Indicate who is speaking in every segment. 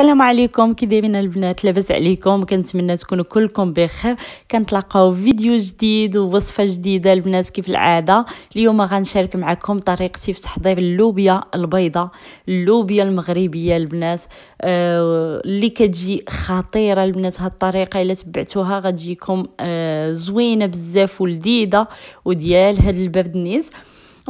Speaker 1: السلام عليكم كي دايرين البنات لاباس عليكم كنتمنى تكونوا كلكم بخير كنتلاقاو فيديو جديد ووصفه جديده البنات كيف العاده اليوم غنشارك معكم طريقتي في تحضير اللوبيا البيضاء اللوبيا المغربيه البنات آه اللي كتجي خطيره البنات هاد الطريقه الا تبعتوها غتجيكم آه زوينه بزاف ولذيذه وديال هاد البرد نيز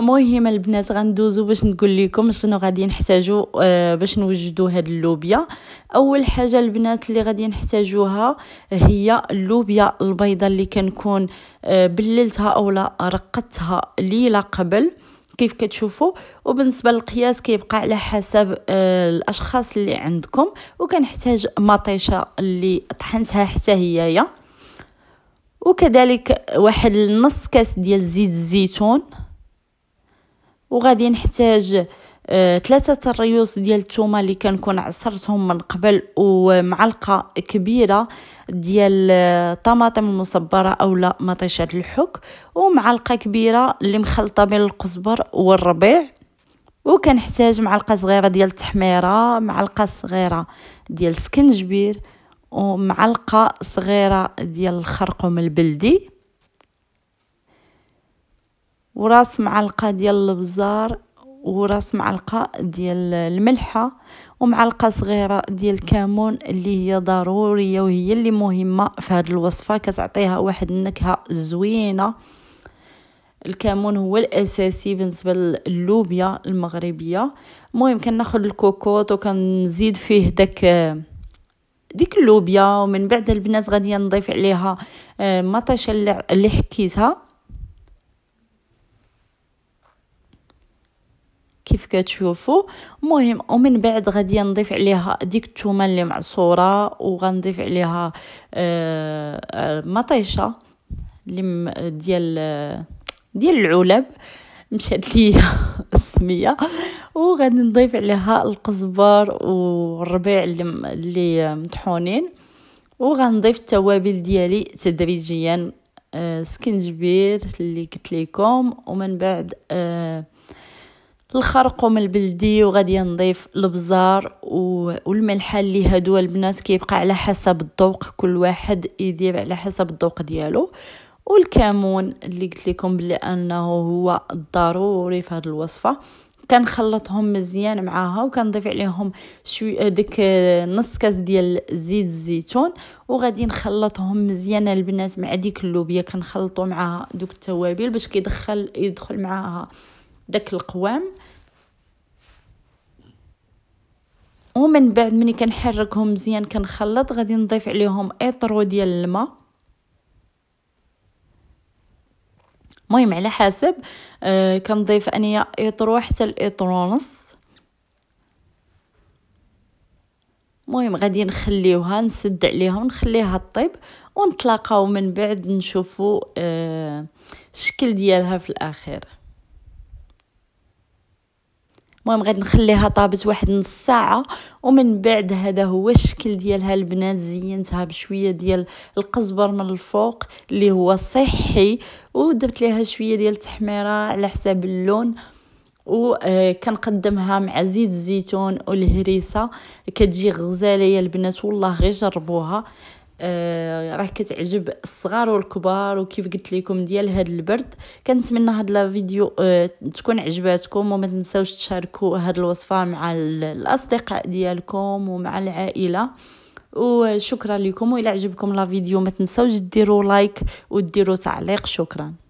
Speaker 1: المهم البنات غندوزو باش نقول لكم شنو غادي نحتاجو آه، باش نوجدو هاد اللوبيا اول حاجه البنات اللي غادي نحتاجوها هي اللوبيا البيضه اللي كنكون آه، بللتها اولا رقدتها ليله قبل كيف كتشوفوا وبالنسبه للقياس كيبقى على حسب آه، الاشخاص اللي عندكم وكنحتاج مطيشه اللي طحنتها حتى هيايا وكذلك واحد النص كاس ديال زيت الزيتون وغادي نحتاج آه، ثلاثة الريوس ديال الثومه اللي كنكون عصرتهم من قبل ومعلقه كبيره ديال الطماطم آه، المصبره اولا مطيشه الحك ومعلقه كبيره اللي مخلطه بين القزبر والربيع وكنحتاج معلقه صغيره ديال التحميره معلقه صغيره ديال السكنجبير ومعلقه صغيره ديال الخرقوم البلدي وراس معلقه ديال البزار وراس معلقه ديال الملحه ومعلقه صغيره ديال الكمون اللي هي ضروريه وهي اللي مهمه في هذه الوصفه كتعطيها واحد النكهه زوينه الكمون هو الاساسي بالنسبه للوبيا المغربيه المهم كناخذ الكوكوط وكنزيد فيه داك ديك اللوبيا ومن بعد البنات غادي نضيف عليها آه، مطيشه اللي حكيتها كيف كتشوفوا مهم ومن بعد غادي نضيف عليها ديك الثومه اللي معصوره وغنضيف عليها آه، مطيشه اللي ديال ديال العلب مشات ليا السميه وغادي نضيف عليها القزبر والربيع اللي اللي مطحونين وغنضيف التوابل ديالي تدريجيا آه سكنجبير اللي قلت لكم ومن بعد آه الخرقوم البلدي وغادي نضيف البزار والملحه اللي هادو البنات كيبقى على حسب الذوق كل واحد يدير على حسب الذوق ديالو والكمون اللي قلت لكم بلي انه هو ضروري في هذه الوصفه كنخلطهم مزيان معاها وكنضيف عليهم شويه ديك نص كاس ديال زيت الزيتون وغادي نخلطهم مزيان البنات مع ديك اللوبيا كنخلطوا معاها دوك التوابل باش كيدخل يدخل معاها داك القوام ومن بعد ملي كنحركهم مزيان كنخلط غادي نضيف عليهم اطرو ديال الماء المهم على حسب آه كنضيف انيا اطرو حتى الاطرو نص المهم غادي نخليوها نسد عليها ونخليها طيب ونتلاقاو من بعد نشوفو آه الشكل ديالها في الاخير المهم غادي نخليها طابت واحد نص ساعه ومن بعد هذا هو الشكل ديالها البنات زينتها بشويه ديال القزبر من الفوق اللي هو صحي ودرت ليها شويه ديال التحميره على حساب اللون وكنقدمها آه، مع زيت الزيتون والهريسه كتجي غزاله يا البنات والله غير جربوها آه، راه كتعجب الصغار والكبار وكيف قلت لكم ديال هاد البرد كنتمنى هاد لا فيديو آه تكون عجباتكم وما تنساوش تشاركوا هاد الوصفه مع الاصدقاء ديالكم ومع العائله وشكرا لكم والى عجبكم لا فيديو ما تنساوش ديروا لايك وديروا تعليق شكرا